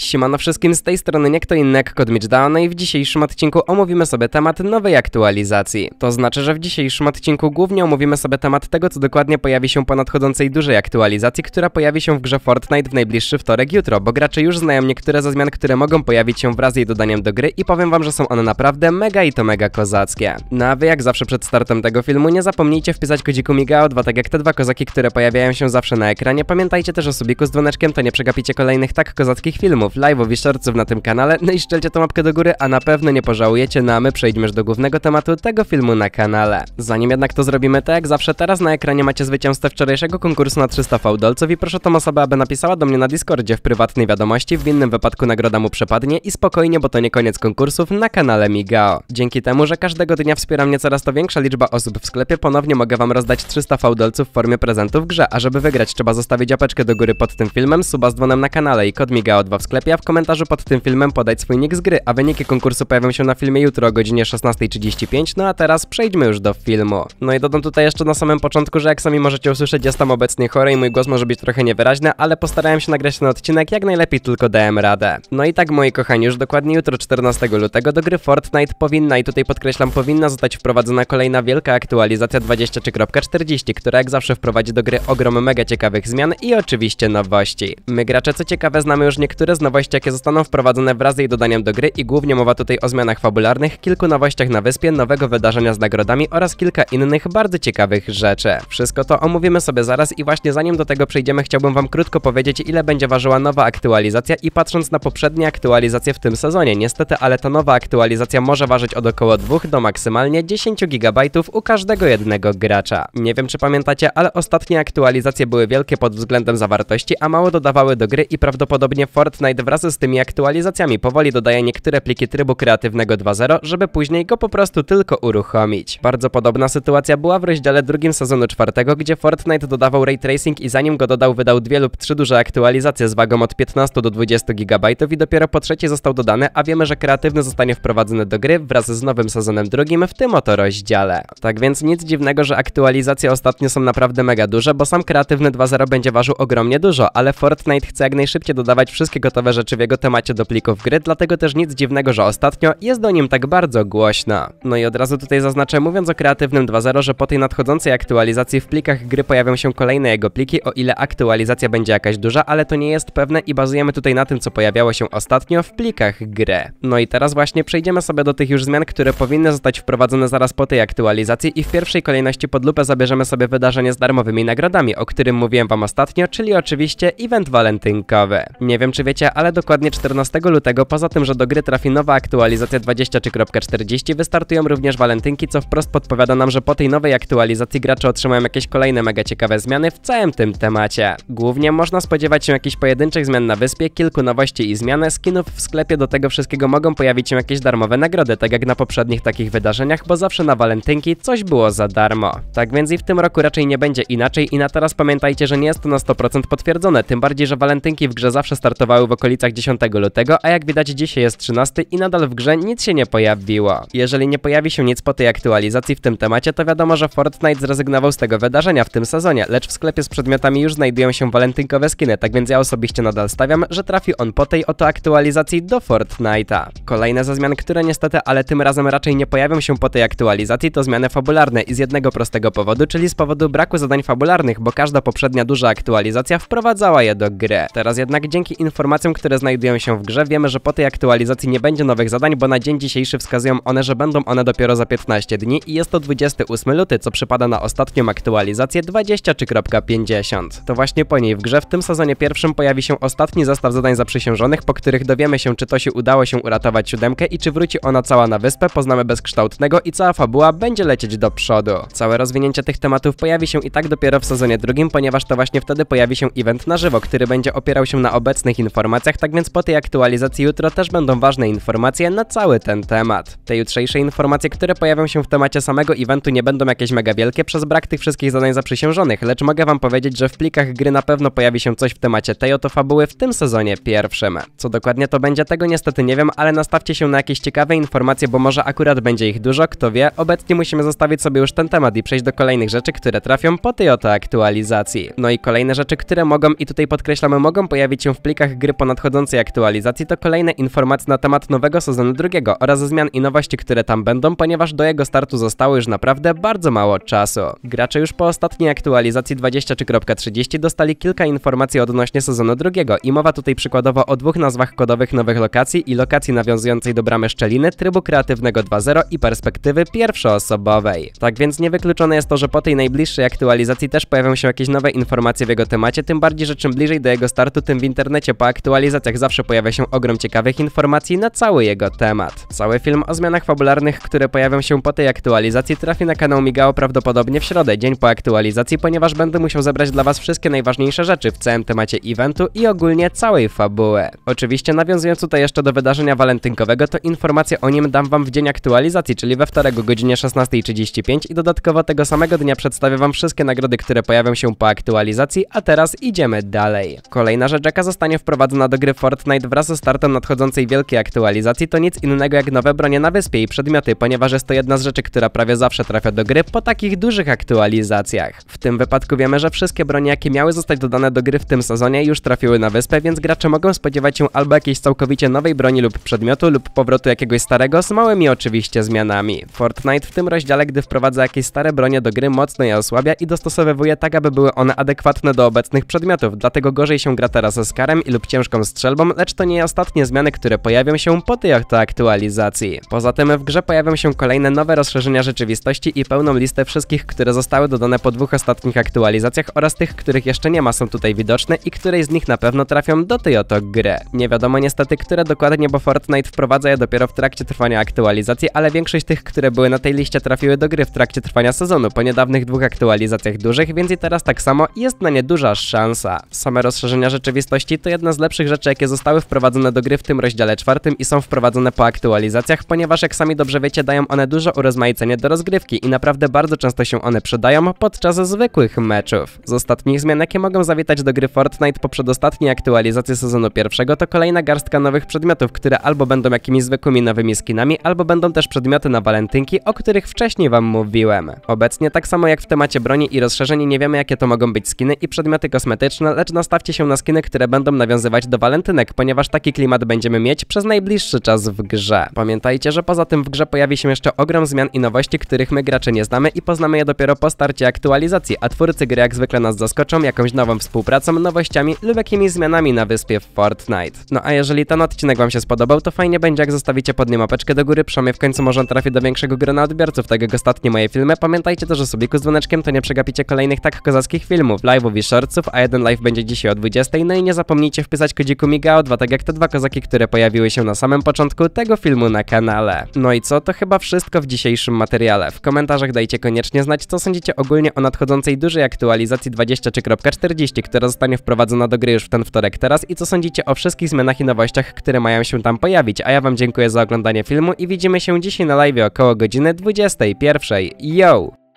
Siemano wszystkim, z tej strony nie kto inny jak Kodmicz Down i w dzisiejszym odcinku omówimy sobie temat nowej aktualizacji. To znaczy, że w dzisiejszym odcinku głównie omówimy sobie temat tego, co dokładnie pojawi się po nadchodzącej dużej aktualizacji, która pojawi się w grze Fortnite w najbliższy wtorek jutro, bo gracze już znają niektóre ze zmian, które mogą pojawić się wraz z jej dodaniem do gry i powiem wam, że są one naprawdę mega i to mega kozackie. No a wy jak zawsze przed startem tego filmu nie zapomnijcie wpisać kodziku Migao 2, tak jak te dwa kozaki, które pojawiają się zawsze na ekranie. Pamiętajcie też o subiku z dzwoneczkiem, to nie przegapicie kolejnych tak kozackich filmów odcinków live'ów i na tym kanale, no i szczelcie tą mapkę do góry, a na pewno nie pożałujecie, no a my przejdźmy już do głównego tematu tego filmu na kanale. Zanim jednak to zrobimy, to jak zawsze teraz na ekranie macie zwycięzcę wczorajszego konkursu na 300 fałdolców i proszę tą osobę, aby napisała do mnie na Discordzie w prywatnej wiadomości, w innym wypadku nagroda mu przepadnie i spokojnie, bo to nie koniec konkursów na kanale Migao. Dzięki temu, że każdego dnia wspiera mnie coraz to większa liczba osób w sklepie, ponownie mogę wam rozdać 300 fałdolców w formie prezentów w grze, a żeby wygrać trzeba zostawić apeczkę do góry pod tym filmem, suba z dzwonem na kanale i kod Migao 2 w sklepie, sklepie, w komentarzu pod tym filmem podać swój nick z gry, a wyniki konkursu pojawią się na filmie jutro o godzinie 16.35, no a teraz przejdźmy już do filmu. No i dodam tutaj jeszcze na samym początku, że jak sami możecie usłyszeć, jestem obecnie chory i mój głos może być trochę niewyraźny, ale postarałem się nagrać ten odcinek jak najlepiej tylko dałem radę. No i tak moi kochani, już dokładnie jutro 14 lutego do gry Fortnite powinna, i tutaj podkreślam powinna, zostać wprowadzona kolejna wielka aktualizacja 23.40, która jak zawsze wprowadzi do gry ogrom mega ciekawych zmian i oczywiście nowości. My gracze co ciekawe znamy już niektóre z nowości, jakie zostaną wprowadzone wraz z jej dodaniem do gry i głównie mowa tutaj o zmianach fabularnych, kilku nowościach na wyspie, nowego wydarzenia z nagrodami oraz kilka innych bardzo ciekawych rzeczy. Wszystko to omówimy sobie zaraz i właśnie zanim do tego przejdziemy chciałbym wam krótko powiedzieć ile będzie ważyła nowa aktualizacja i patrząc na poprzednie aktualizacje w tym sezonie. Niestety, ale ta nowa aktualizacja może ważyć od około 2 do maksymalnie 10 GB u każdego jednego gracza. Nie wiem czy pamiętacie, ale ostatnie aktualizacje były wielkie pod względem zawartości, a mało dodawały do gry i prawdopodobnie Fortnite wraz z tymi aktualizacjami powoli dodaje niektóre pliki trybu kreatywnego 2.0, żeby później go po prostu tylko uruchomić. Bardzo podobna sytuacja była w rozdziale drugim sezonu czwartego, gdzie Fortnite dodawał ray tracing i zanim go dodał wydał dwie lub trzy duże aktualizacje z wagą od 15 do 20 GB i dopiero po trzeciej został dodany, a wiemy, że kreatywny zostanie wprowadzony do gry wraz z nowym sezonem drugim w tym oto rozdziale. Tak więc nic dziwnego, że aktualizacje ostatnio są naprawdę mega duże, bo sam kreatywny 2.0 będzie ważył ogromnie dużo, ale Fortnite chce jak najszybciej dodawać wszystkie gotowe ciekawe rzeczy w jego temacie do plików gry, dlatego też nic dziwnego, że ostatnio jest o nim tak bardzo głośno. No i od razu tutaj zaznaczę, mówiąc o kreatywnym 2.0, że po tej nadchodzącej aktualizacji w plikach gry pojawią się kolejne jego pliki, o ile aktualizacja będzie jakaś duża, ale to nie jest pewne i bazujemy tutaj na tym, co pojawiało się ostatnio w plikach gry. No i teraz właśnie przejdziemy sobie do tych już zmian, które powinny zostać wprowadzone zaraz po tej aktualizacji i w pierwszej kolejności pod lupę zabierzemy sobie wydarzenie z darmowymi nagrodami, o którym mówiłem wam ostatnio, czyli oczywiście event walentynkowy. Nie wiem czy wiecie, ale dokładnie 14 lutego, poza tym, że do gry trafi nowa aktualizacja 23.40, wystartują również walentynki, co wprost podpowiada nam, że po tej nowej aktualizacji gracze otrzymają jakieś kolejne mega ciekawe zmiany w całym tym temacie. Głównie można spodziewać się jakichś pojedynczych zmian na wyspie, kilku nowości i zmian skinów w sklepie, do tego wszystkiego mogą pojawić się jakieś darmowe nagrody, tak jak na poprzednich takich wydarzeniach, bo zawsze na walentynki coś było za darmo. Tak więc i w tym roku raczej nie będzie inaczej i na teraz pamiętajcie, że nie jest to na 100% potwierdzone, tym bardziej, że walentynki w grze zawsze startowały w okolicy okolicach 10 lutego, a jak widać dzisiaj jest 13 i nadal w grze nic się nie pojawiło. Jeżeli nie pojawi się nic po tej aktualizacji w tym temacie, to wiadomo, że Fortnite zrezygnował z tego wydarzenia w tym sezonie, lecz w sklepie z przedmiotami już znajdują się walentynkowe skiny, tak więc ja osobiście nadal stawiam, że trafi on po tej oto aktualizacji do Fortnite'a. Kolejne ze zmian, które niestety, ale tym razem raczej nie pojawią się po tej aktualizacji, to zmiany fabularne i z jednego prostego powodu, czyli z powodu braku zadań fabularnych, bo każda poprzednia duża aktualizacja wprowadzała je do gry. Teraz jednak dzięki informacjom które znajdują się w grze, wiemy, że po tej aktualizacji nie będzie nowych zadań, bo na dzień dzisiejszy wskazują one, że będą one dopiero za 15 dni i jest to 28 luty, co przypada na ostatnią aktualizację 20.50. To właśnie po niej w grze w tym sezonie pierwszym pojawi się ostatni zestaw zadań zaprzysiężonych, po których dowiemy się, czy to się udało się uratować siódemkę i czy wróci ona cała na wyspę, poznamy bezkształtnego i cała fabuła będzie lecieć do przodu. Całe rozwinięcie tych tematów pojawi się i tak dopiero w sezonie drugim, ponieważ to właśnie wtedy pojawi się event na żywo, który będzie opierał się na obecnych informacjach informacjach, tak więc po tej aktualizacji jutro też będą ważne informacje na cały ten temat. Te jutrzejsze informacje, które pojawią się w temacie samego eventu nie będą jakieś mega wielkie przez brak tych wszystkich zadań zaprzysiężonych, lecz mogę wam powiedzieć, że w plikach gry na pewno pojawi się coś w temacie tej oto fabuły w tym sezonie pierwszym. Co dokładnie to będzie, tego niestety nie wiem, ale nastawcie się na jakieś ciekawe informacje, bo może akurat będzie ich dużo, kto wie. Obecnie musimy zostawić sobie już ten temat i przejść do kolejnych rzeczy, które trafią po tej oto aktualizacji. No i kolejne rzeczy, które mogą, i tutaj podkreślamy, mogą pojawić się w plikach gry po nadchodzącej aktualizacji to kolejne informacje na temat nowego sezonu drugiego oraz zmian i nowości, które tam będą, ponieważ do jego startu zostało już naprawdę bardzo mało czasu. Gracze już po ostatniej aktualizacji 20.30 dostali kilka informacji odnośnie sezonu drugiego i mowa tutaj przykładowo o dwóch nazwach kodowych nowych lokacji i lokacji nawiązującej do bramy Szczeliny, trybu kreatywnego 2.0 i perspektywy pierwszoosobowej. Tak więc niewykluczone jest to, że po tej najbliższej aktualizacji też pojawią się jakieś nowe informacje w jego temacie, tym bardziej, że czym bliżej do jego startu, tym w internecie po aktualizacji aktualizacjach zawsze pojawia się ogrom ciekawych informacji na cały jego temat. Cały film o zmianach fabularnych, które pojawią się po tej aktualizacji trafi na kanał Migao prawdopodobnie w środę, dzień po aktualizacji, ponieważ będę musiał zebrać dla Was wszystkie najważniejsze rzeczy w całym temacie eventu i ogólnie całej fabuły. Oczywiście nawiązując tutaj jeszcze do wydarzenia walentynkowego, to informacje o nim dam Wam w dzień aktualizacji, czyli we wtorek o godzinie 16.35 i dodatkowo tego samego dnia przedstawię Wam wszystkie nagrody, które pojawią się po aktualizacji, a teraz idziemy dalej. Kolejna rzecz, jaka zostanie wprowadzona do gry Fortnite wraz ze startem nadchodzącej wielkiej aktualizacji to nic innego jak nowe bronie na wyspie i przedmioty, ponieważ jest to jedna z rzeczy, która prawie zawsze trafia do gry po takich dużych aktualizacjach. W tym wypadku wiemy, że wszystkie bronie jakie miały zostać dodane do gry w tym sezonie już trafiły na wyspę, więc gracze mogą spodziewać się albo jakiejś całkowicie nowej broni lub przedmiotu lub powrotu jakiegoś starego z małymi oczywiście zmianami. Fortnite w tym rozdziale, gdy wprowadza jakieś stare bronie do gry mocno je osłabia i dostosowuje tak, aby były one adekwatne do obecnych przedmiotów, dlatego gorzej się gra teraz z karem i lub ciężką strzelbą, lecz to nie ostatnie zmiany, które pojawią się po tej oto aktualizacji. Poza tym w grze pojawią się kolejne nowe rozszerzenia rzeczywistości i pełną listę wszystkich, które zostały dodane po dwóch ostatnich aktualizacjach oraz tych, których jeszcze nie ma są tutaj widoczne i której z nich na pewno trafią do tej oto gry. Nie wiadomo niestety, które dokładnie, bo Fortnite wprowadza je dopiero w trakcie trwania aktualizacji, ale większość tych, które były na tej liście trafiły do gry w trakcie trwania sezonu po niedawnych dwóch aktualizacjach dużych, więc i teraz tak samo jest na nie duża szansa. Same rozszerzenia rzeczywistości to jedna z lepszych rzeczy, jakie zostały wprowadzone do gry w tym rozdziale czwartym i są wprowadzone po aktualizacjach, ponieważ jak sami dobrze wiecie, dają one dużo urozmaicenia do rozgrywki i naprawdę bardzo często się one przydają podczas zwykłych meczów. Z ostatnich zmian, jakie mogą zawitać do gry Fortnite po przedostatniej aktualizacji sezonu pierwszego, to kolejna garstka nowych przedmiotów, które albo będą jakimiś zwykłymi nowymi skinami, albo będą też przedmioty na walentynki, o których wcześniej wam mówiłem. Obecnie tak samo jak w temacie broni i rozszerzeń nie wiemy jakie to mogą być skiny i przedmioty kosmetyczne, lecz nastawcie się na skiny, które będą nawiązywać do walentynek, ponieważ taki klimat będziemy mieć przez najbliższy czas w grze. Pamiętajcie, że poza tym w grze pojawi się jeszcze ogrom zmian i nowości, których my gracze nie znamy i poznamy je dopiero po starcie aktualizacji, a twórcy gry jak zwykle nas zaskoczą jakąś nową współpracą, nowościami lub jakimiś zmianami na wyspie w Fortnite. No a jeżeli ten odcinek wam się spodobał, to fajnie będzie jak zostawicie pod nim łapeczkę do góry, przynajmniej w końcu może on trafi do większego grona odbiorców, tak jak ostatnie moje filmy. Pamiętajcie też o subiku z dzwoneczkiem, to nie przegapicie kolejnych tak kozackich filmów, live'ów i shortsów, a jeden live będzie dzisiaj o 20, no i nie zapomnijcie wpisać chodzi coming dwa, tak jak te dwa kozaki, które pojawiły się na samym początku tego filmu na kanale. No i co, to chyba wszystko w dzisiejszym materiale. W komentarzach dajcie koniecznie znać, co sądzicie ogólnie o nadchodzącej dużej aktualizacji 23.40, która zostanie wprowadzona do gry już w ten wtorek teraz i co sądzicie o wszystkich zmianach i nowościach, które mają się tam pojawić. A ja wam dziękuję za oglądanie filmu i widzimy się dzisiaj na live około godziny 21. Yo!